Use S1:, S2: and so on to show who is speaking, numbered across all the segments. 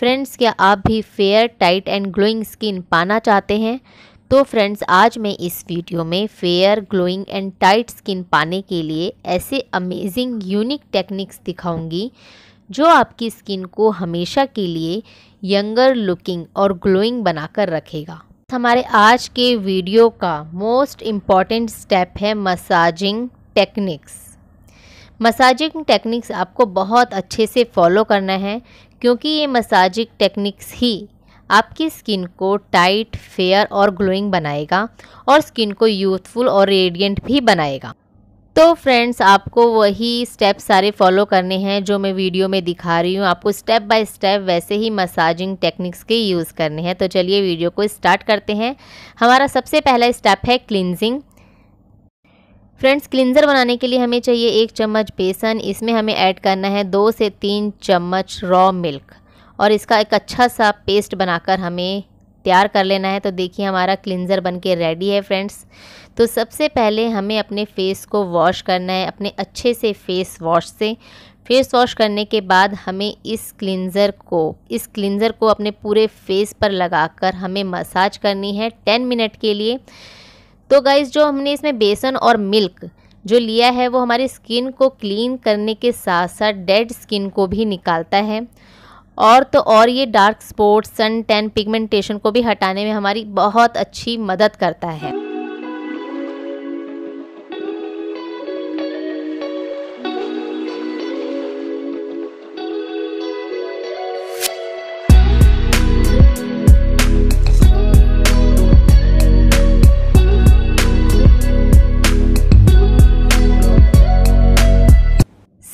S1: friends क्या आप भी fair tight and glowing skin पाना चाहते हैं तो फ्रेंड्स आज मैं इस वीडियो में fair glowing and tight skin पाने के लिए ऐसे अमेजिंग यूनिक टेक्निक्स दिखाऊंगी जो आपकी स्किन को हमेशा के लिए यंगर लुकिंग और ग्लोइंग बनाकर रखेगा हमारे आज के वीडियो का मोस्ट इम्पॉर्टेंट स्टेप है मसाजिंग टेक्निक्स मसाजिंग टेक्निक्स आपको बहुत अच्छे से फॉलो करना है क्योंकि ये मसाजिंग टेक्निक्स ही आपकी स्किन को टाइट फेयर और ग्लोइंग बनाएगा और स्किन को यूथफुल और रेडियंट भी बनाएगा तो फ्रेंड्स आपको वही स्टेप सारे फॉलो करने हैं जो मैं वीडियो में दिखा रही हूँ आपको स्टेप बाय स्टेप वैसे ही मसाजिंग टेक्निक्स के यूज़ करने हैं तो चलिए वीडियो को स्टार्ट करते हैं हमारा सबसे पहला स्टेप है क्लिनजिंग फ्रेंड्स क्लिनज़र बनाने के लिए हमें चाहिए एक चम्मच बेसन इसमें हमें ऐड करना है दो से तीन चम्मच रॉ मिल्क और इसका एक अच्छा सा पेस्ट बनाकर हमें तैयार कर लेना है तो देखिए हमारा क्लिनज़र बन के रेडी है फ्रेंड्स तो सबसे पहले हमें अपने फेस को वॉश करना है अपने अच्छे से फेस वॉश से फेस वॉश करने के बाद हमें इस क्लिनज़र को इस क्लिनज़र को अपने पूरे फेस पर लगाकर हमें मसाज करनी है टेन मिनट के लिए तो गाइज़ जो हमने इसमें बेसन और मिल्क जो लिया है वो हमारी स्किन को क्लीन करने के साथ साथ डेड स्किन को भी निकालता है और तो और ये dark spot sun tan pigmentation को भी हटाने में हमारी बहुत अच्छी मदद करता है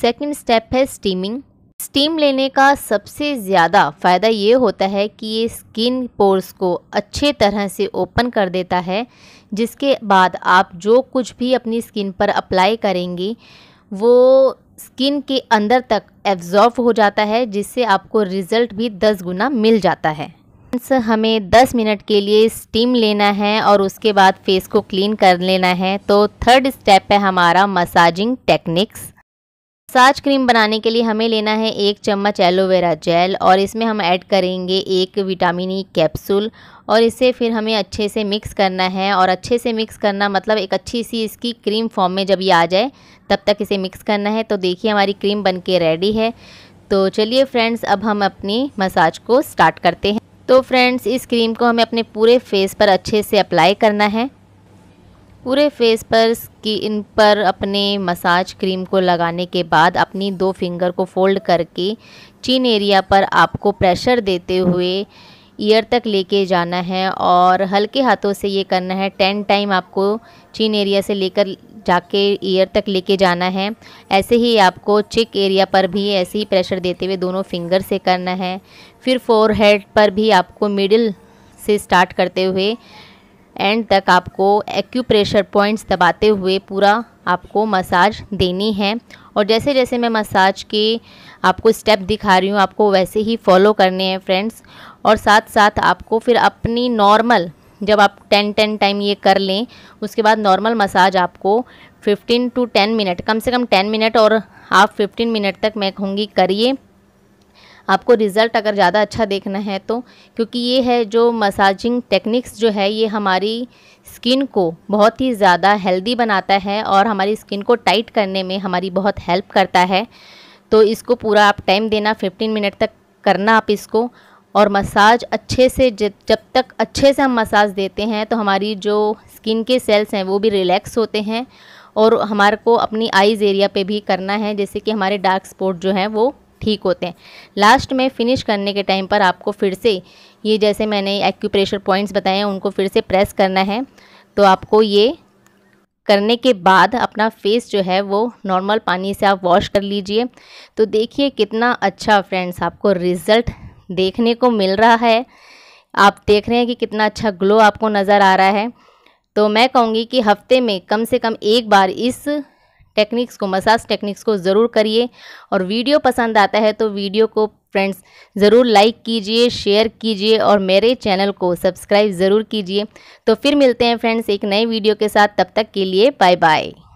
S1: सेकंड स्टेप है स्टीमिंग स्टीम लेने का सबसे ज़्यादा फ़ायदा ये होता है कि ये स्किन पोर्स को अच्छे तरह से ओपन कर देता है जिसके बाद आप जो कुछ भी अपनी स्किन पर अप्लाई करेंगे वो स्किन के अंदर तक एब्जॉर्व हो जाता है जिससे आपको रिज़ल्ट भी दस गुना मिल जाता है हमें 10 मिनट के लिए स्टीम लेना है और उसके बाद फेस को क्लीन कर लेना है तो थर्ड स्टेप है हमारा मसाजिंग टेक्निक्स मसाज क्रीम बनाने के लिए हमें लेना है एक चम्मच एलोवेरा जेल और इसमें हम ऐड करेंगे एक विटामिन ई कैप्सूल और इसे फिर हमें अच्छे से मिक्स करना है और अच्छे से मिक्स करना मतलब एक अच्छी सी इसकी क्रीम फॉर्म में जब ये आ जाए तब तक इसे मिक्स करना है तो देखिए हमारी क्रीम के रेडी है तो चलिए फ्रेंड्स अब हम अपनी मसाज को स्टार्ट करते हैं तो फ्रेंड्स इस क्रीम को हमें अपने पूरे फेस पर अच्छे से अप्लाई करना है पूरे फेस पर स्किन पर अपने मसाज क्रीम को लगाने के बाद अपनी दो फिंगर को फोल्ड करके चिन एरिया पर आपको प्रेशर देते हुए ईयर तक लेके जाना है और हल्के हाथों से ये करना है टेन टाइम आपको चिन एरिया से लेकर जाके ईयर तक लेके जाना है ऐसे ही आपको चिक एरिया पर भी ऐसे ही प्रेशर देते हुए दोनों फिंगर से करना है फिर फोर हेड पर भी आपको मिडिल से स्टार्ट करते हुए एंड तक आपको एक्यूप्रेशर पॉइंट्स दबाते हुए पूरा आपको मसाज देनी है और जैसे जैसे मैं मसाज के आपको स्टेप दिखा रही हूँ आपको वैसे ही फॉलो करने हैं फ्रेंड्स और साथ साथ आपको फिर अपनी नॉर्मल जब आप टेन टेन टाइम ये कर लें उसके बाद नॉर्मल मसाज आपको फिफ्टीन टू टेन मिनट कम से कम टेन मिनट और आप फिफ्टीन मिनट तक मैं कहूँगी करिए आपको रिज़ल्ट अगर ज़्यादा अच्छा देखना है तो क्योंकि ये है जो मसाजिंग टेक्निक्स जो है ये हमारी स्किन को बहुत ही ज़्यादा हेल्दी बनाता है और हमारी स्किन को टाइट करने में हमारी बहुत हेल्प करता है तो इसको पूरा आप टाइम देना 15 मिनट तक करना आप इसको और मसाज अच्छे से जब जब तक अच्छे से हम मसाज देते हैं तो हमारी जो स्किन के सेल्स हैं वो भी रिलैक्स होते हैं और हमारे को अपनी आईज़ एरिया पे भी करना है जैसे कि हमारे डार्क स्पॉट जो हैं वो ठीक होते हैं लास्ट में फिनिश करने के टाइम पर आपको फिर से ये जैसे मैंने एक्यूप्रेशर पॉइंट्स बताए हैं उनको फिर से प्रेस करना है तो आपको ये करने के बाद अपना फेस जो है वो नॉर्मल पानी से आप वॉश कर लीजिए तो देखिए कितना अच्छा फ्रेंड्स आपको रिज़ल्ट देखने को मिल रहा है आप देख रहे हैं कि कितना अच्छा ग्लो आपको नज़र आ रहा है तो मैं कहूँगी कि हफ्ते में कम से कम एक बार इस टेक्निक्स को मसाज टेक्निक्स को ज़रूर करिए और वीडियो पसंद आता है तो वीडियो को फ्रेंड्स ज़रूर लाइक कीजिए शेयर कीजिए और मेरे चैनल को सब्सक्राइब ज़रूर कीजिए तो फिर मिलते हैं फ्रेंड्स एक नए वीडियो के साथ तब तक के लिए बाय बाय